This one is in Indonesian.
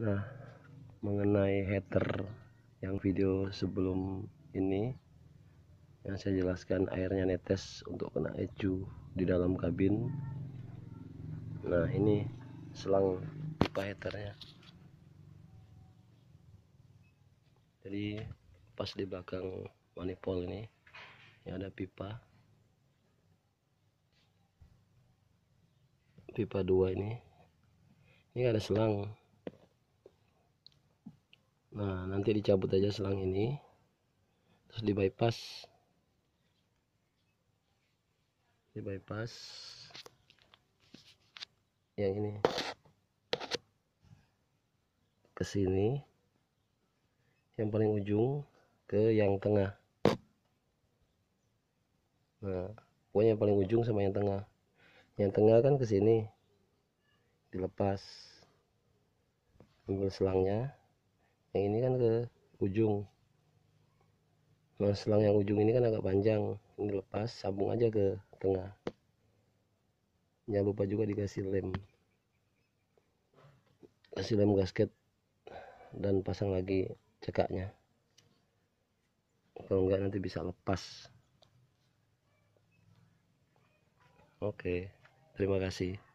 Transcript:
Nah, mengenai header yang video sebelum ini yang saya jelaskan airnya netes untuk kena ecu di dalam kabin. Nah, ini selang pipa headernya. Jadi pas di belakang manifold ini yang ada pipa pipa dua ini ini ada selang nah nanti dicabut aja selang ini terus di bypass di bypass yang ini ke sini yang paling ujung ke yang tengah nah pokoknya yang paling ujung sama yang tengah yang tengah kan ke sini dilepas ambil selangnya yang ini kan ke ujung nah selang yang ujung ini kan agak panjang ini lepas sambung aja ke tengah jangan lupa juga dikasih lem kasih lem gasket dan pasang lagi cekaknya kalau enggak nanti bisa lepas oke terima kasih